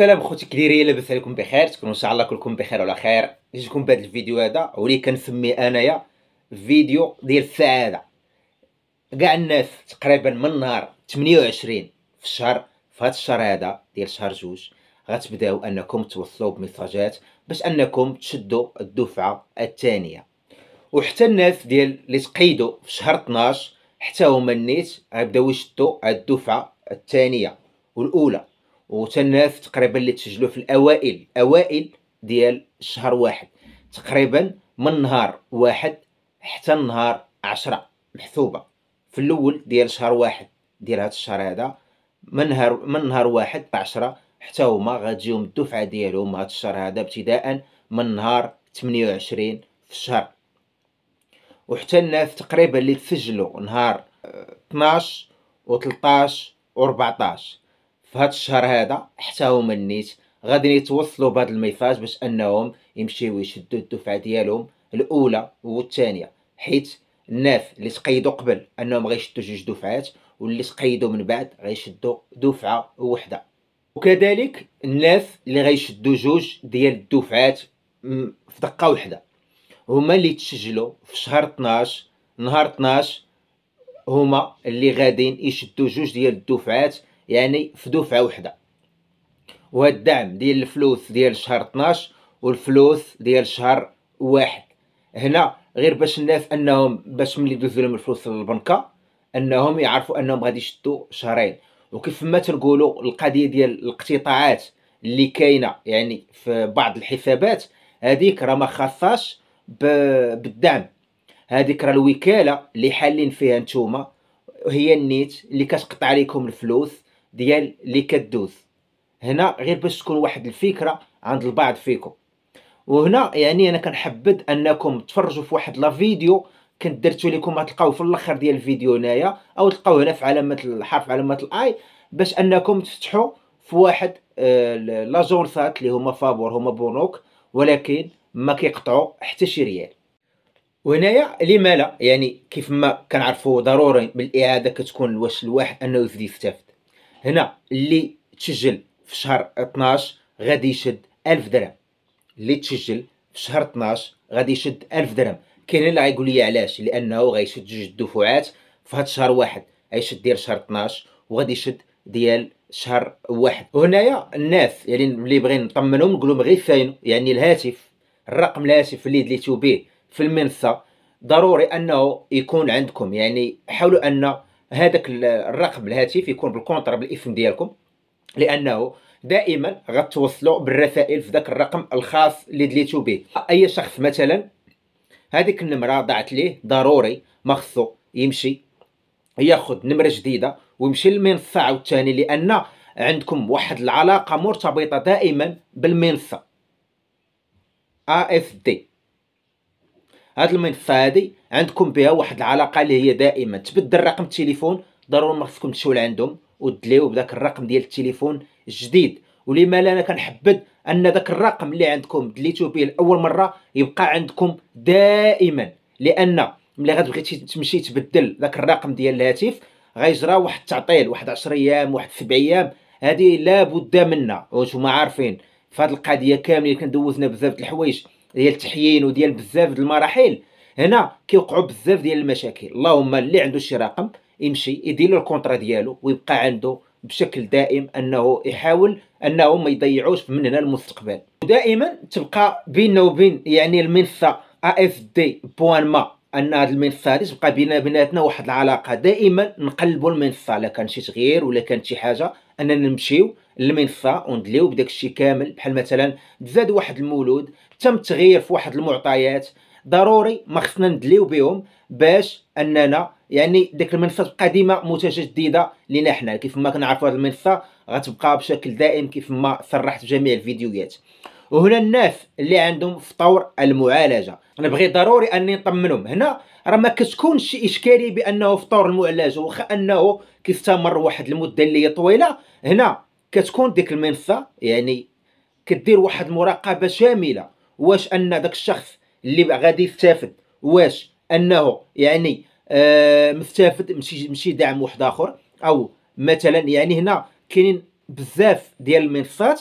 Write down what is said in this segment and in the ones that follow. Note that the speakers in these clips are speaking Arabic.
السلام خوتي كديري لاباس عليكم بخير تكونوا ان شاء الله كلكم بخير وعلى خير جيتكم بهذا الفيديو هذا واللي كنسمي انايا فيديو ديال السعاده كاع الناس تقريبا من نهار 28 في الشهر في هذا الشهر هذا ديال شهر جوج غتبداو انكم توصلوا بميساجات باش انكم تشدوا الدفعه الثانيه وحتى الناس ديال اللي تقيدوا في شهر 12 حتى هما النيت غيبداو يشدوا الدفعه الثانيه والاولى وتناف تقريبا اللي تسجلوا في الاوائل اوائل ديال شهر واحد تقريبا من نهار واحد حتى نهار عشرة محسوبة في الاول ديال شهر واحد ديال هذا الشهر هذا من نهار من نهار واحد عشرة حتى هما غتجيهم الدفعة ديالهم هذا الشهر هذا ابتداء من نهار 28 في الشهر وحتى الناس تقريبا اللي تسجلوا نهار 12 و13 و14 في هذا الشهر هذا حتى هما النيت غادي يتوصلوا بهذا الميساج باش انهم يمشيو يشدوا الدفعه ديالهم الاولى والثانيه حيت الناس اللي تقيدوا قبل انهم غيشدوا جوج دفعات واللي تقيدوا من بعد غيشدوا دفعه وحده وكذلك الناس اللي غيشدوا جوج ديال الدفعات في دقه وحده هما اللي تسجلوا في شهر 12 نهار 12 هما اللي غادي يشدوا جوج ديال الدفعات يعني في دفعه واحده وهذا الدعم ديال الفلوس ديال شهر 12 والفلوس ديال شهر واحد هنا غير باش الناس انهم باش ملي يدوزو لهم الفلوس للبنكه انهم يعرفوا انهم غادي يشدوا شهرين وكيف ما تنقولوا القضيه ديال الاقتطاعات اللي كاينه يعني في بعض الحسابات هذيك راه ما خاصاش بالدعم هذيك راه الوكاله اللي حالين فيها نتوما هي النيت اللي كتقطع عليكم الفلوس ديال اللي كدوز هنا غير باش تكون واحد الفكره عند البعض فيكم وهنا يعني انا كنحبد انكم تفرجوا في واحد لا فيديو كنت درتو لكم غتلقاو في الاخر ديال الفيديو هنايا او تلقاوه هنا في علامه الحرف علامه الاي باش انكم تفتحوا في واحد آه، لا جورسات اللي هما فابور هما بنوك ولكن ما كيقطعوا حتى شي ريال وهنايا لما لا يعني كيف ما كنعرفوا ضروري بالاعاده كتكون واش الواحد انه يزيد يستافد هنا اللي تسجل في شهر 12 غادي يشد 1000 درهم اللي تسجل في شهر 12 غادي يشد 1000 درهم كاين اللي غايقول لي علاش لانه غيشد جوج دفعات في هاد الشهر واحد غيشد ديال شهر 12 وغادي يشد ديال شهر واحد وهنايا الناس يعني اللي بغينا نطمنهم نقول لهم غير فاين يعني الهاتف الرقم الهاتف اللي دليتو به في المنصه ضروري انه يكون عندكم يعني حاولوا ان هذاك الرقم الهاتف يكون بالكونتر بالاسم ديالكم لانه دائما غتوصلوا بالرسائل في ذاك الرقم الخاص اللي دليتو به اي شخص مثلا هذيك النمره ضاعت ليه ضروري ما خصو يمشي ياخذ نمره جديده ويمشي للمنصه عاوتاني لان عندكم واحد العلاقه مرتبطه دائما بالمنصه دي هاد المنفه هادي عندكم بها واحد العلاقه اللي هي دائما تبدل رقم التليفون ضروري ما خصكم تمشيو لعندهم ودليو بداك الرقم ديال التليفون الجديد ولما لا انا كنحبذ ان ذاك الرقم اللي عندكم دليتو به لاول مره يبقى عندكم دائما لان ملي غتبغي تمشي تبدل ذاك الرقم ديال الهاتف غيجرى واحد التعطيل واحد 10 ايام واحد 7 ايام هذه لابد منها وانتم عارفين في هذه القضيه كامله كندوزنا بزاف د الحوايج ديال التحيين وديال بزاف د المراحل هنا كيوقعوا بزاف ديال المشاكل اللهم اللي عنده شي رقم يمشي يدير له الكونطرا ديالو ويبقى عنده بشكل دائم انه يحاول انه ما يضيعوش من هنا المستقبل ودائما تبقى بيننا وبين يعني المنصه اف دي بوان ما ان هذه المنصه هذه تبقى بيننا بيناتنا واحد العلاقه دائما نقلبوا المنصه الا كان شي تغيير ولا كانت شي حاجه اننا نمشيو للمنصه وندليو بداك الشيء كامل بحال مثلا تزاد واحد المولود تم تغيير في واحد المعطيات ضروري ما خصنا ندليو بهم باش اننا يعني ديك المنصه القديمه متجدده لينا حنا كيف ما كنعرفوا هذه المنصه غتبقى بشكل دائم كيف ما صرحت في جميع الفيديوهات وهنا الناس اللي عندهم في طور المعالجه انا بغيت ضروري اني نطمنهم هنا راه ما كتكونش شي اشكاليه بانه في طور المعالجه واخا انه كيستمر واحد المده اللي هي طويله هنا كتكون ديك المنصه يعني كدير واحد المراقبه شامله واش ان داك الشخص اللي غادي يستافد واش انه يعني آه مستافد ماشي دعم واحد اخر او مثلا يعني هنا كاينين بزاف ديال المنصات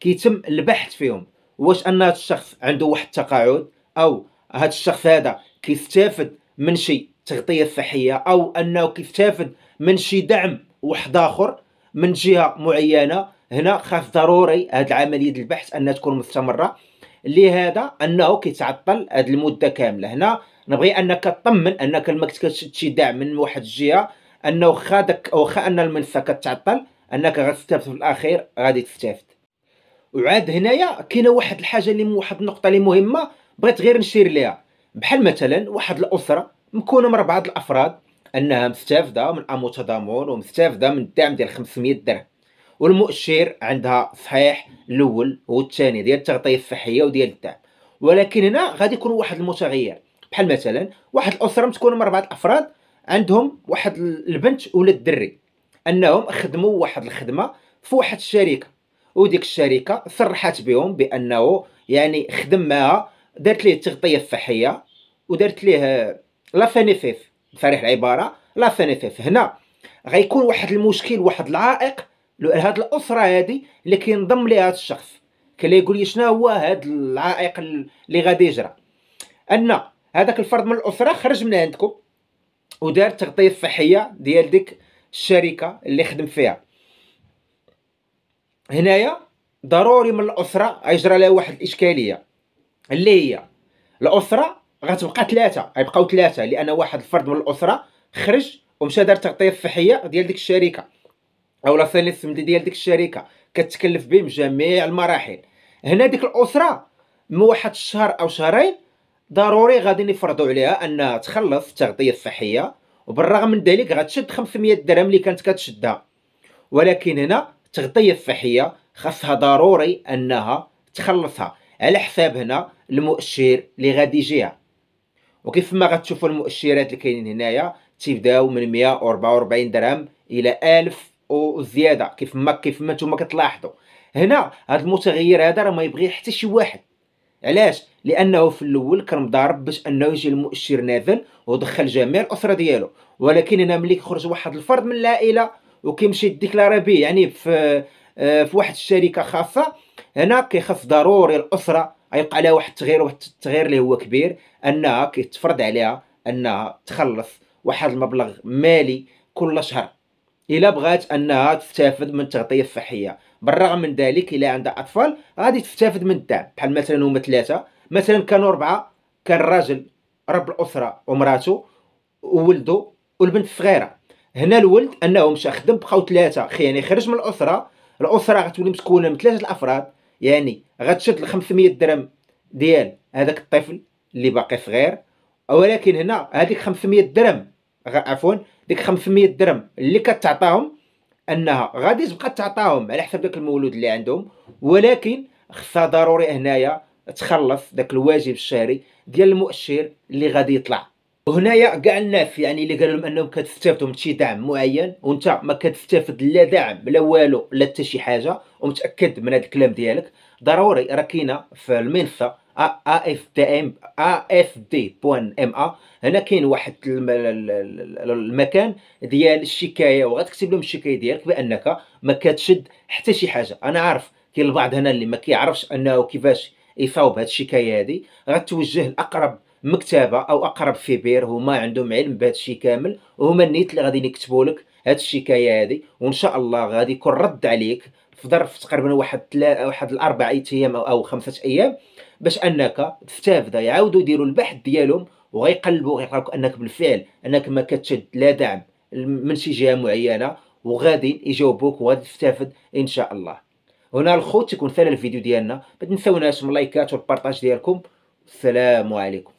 كيتم البحث فيهم واش ان هذا الشخص عنده واحد التقاعد او هذا الشخص هذا كيستافد من شي تغطيه صحيه او انه كيستافد من شي دعم واحد اخر من جهه معينه هنا خاص ضروري هذه العمليه ديال البحث انها تكون مستمره لهذا انه كيتعطل هذه المده كامله هنا نبغي انك تطمن انك ما كتشد شي دعم من واحد الجهه انه خادك واخا ان المنصه كتعطل انك غتستافد في الاخير غادي تستافد وعاد هنايا كاينه واحد الحاجه اللي واحد النقطه اللي مهمه بغيت غير نشير ليها بحال مثلا واحد الاسره مكونه من اربعه الافراد انها مستافده من اموت ومستافده من الدعم ديال 500 درهم والمؤشر عندها صحيح الاول والثاني ديال التغطيه الصحيه وديال الدعم ولكن هنا غادي يكون واحد المتغير بحال مثلا واحد الاسره تكون من اربعه الافراد عندهم واحد البنت ولا الدري انهم خدموا واحد الخدمه في واحد الشركه وديك الشركه صرحت بهم بانه يعني خدم معها دارت ليه التغطيه الصحيه ودارت ليه لا فانيفيف بصريح العباره لا فانيفيف هنا غيكون واحد المشكل واحد العائق لهاد الاسره هادي اللي كينضم ليها هذا الشخص كيقول لي شنو هو هذا العائق اللي غادي يجرى ان هذاك الفرد من الاسره خرج من عندكم ودار التغطيه الصحيه ديال ديك الشركه اللي خدم فيها هنايا ضروري من الاسره غيجرى لها واحد الاشكاليه اللي هي الاسره غتبقى ثلاثه غيبقاو ثلاثه لان واحد الفرد من الاسره خرج ومشى دار التغطيه الصحيه ديال ديك الشركه اولا ثاني السمدي ديال ديك الشركه كتكلف بهم جميع المراحل هنا ديك الاسره من واحد الشهر او شهرين ضروري غادي يفرضوا عليها انها تخلص التغطيه الصحيه وبالرغم من ذلك غتشد 500 درهم اللي كانت كتشدها ولكن هنا التغطيه الصحيه خاصها ضروري انها تخلصها على حساب هنا المؤشر اللي غادي يجيها وكيف ما غتشوفوا المؤشرات اللي كاينين هنايا تيبداو من 144 درهم الى 1000 وزياده كيف ما كيف ما نتوما كتلاحظوا هنا هذا المتغير هذا راه ما يبغي حتى شي واحد علاش لانه في الاول كان مضارب باش انه يجي المؤشر نازل ودخل جميع الاسره ديالو ولكن هنا ملي كيخرج واحد الفرد من العائله وكيمشي ديكلاري به يعني في آه، في واحد الشركه خاصه هنا كيخص ضروري الاسره يوقع لها واحد التغيير واحد التغيير اللي هو كبير انها كيتفرض عليها انها تخلص واحد المبلغ مالي كل شهر الا بغات انها تستافد من التغطيه الصحيه بالرغم من ذلك الا عندها اطفال غادي تستافد من الدعم بحال مثلا هما ثلاثه مثلا كانوا اربعه كان الراجل رب الاسره ومراته وولده والبنت الصغيره هنا الولد انه مشى خدم بقاو ثلاثه يعني خرج من الاسره الاسره غتولي مسكونه من ثلاثه الافراد يعني غتشد ال 500 درهم ديال هذاك الطفل اللي باقي صغير ولكن هنا هذيك 500 درهم عفوا ديك 500 درهم اللي كتعطاهم انها غادي تبقى تعطاهم على حسب داك المولود اللي عندهم ولكن خصها ضروري هنايا تخلص داك الواجب الشهري ديال المؤشر اللي غادي يطلع وهنايا كاع الناس يعني اللي قالوا لهم انهم كتستافدوا من شي دعم معين وانت ما كتستافد لا دعم لا والو لا حتى شي حاجه ومتاكد من هذا الكلام ديالك ضروري راه كاينه في المنصه اف اف دي دي ام ام بوان ا هنا كاين واحد المكان ديال الشكايه وغتكتب لهم الشكايه ديالك بانك ما كتشد حتى شي حاجه انا عارف كاين البعض هنا اللي ما كيعرفش انه كيفاش يصاوب هاد الشكايه هذه غتوجه لاقرب مكتبه او اقرب في بير هما عندهم علم بهذا الشيء كامل وهما النيت اللي غادي يكتبوا لك هاد الشكايه هذه وان شاء الله غادي يكون رد عليك في ظرف تقريبا واحد تلا واحد الاربع ايام او خمسه ايام باش انك تستافد يعاودوا يديروا البحث ديالهم وغيقلبوا غيقراوك انك بالفعل انك ما كتشد لا دعم من شي جهه معينه وغادي يجاوبوك وغادي تستافد ان شاء الله هنا الخوت تكون ثاني الفيديو ديالنا ما تنساوناش من لايكات والبارطاج ديالكم السلام عليكم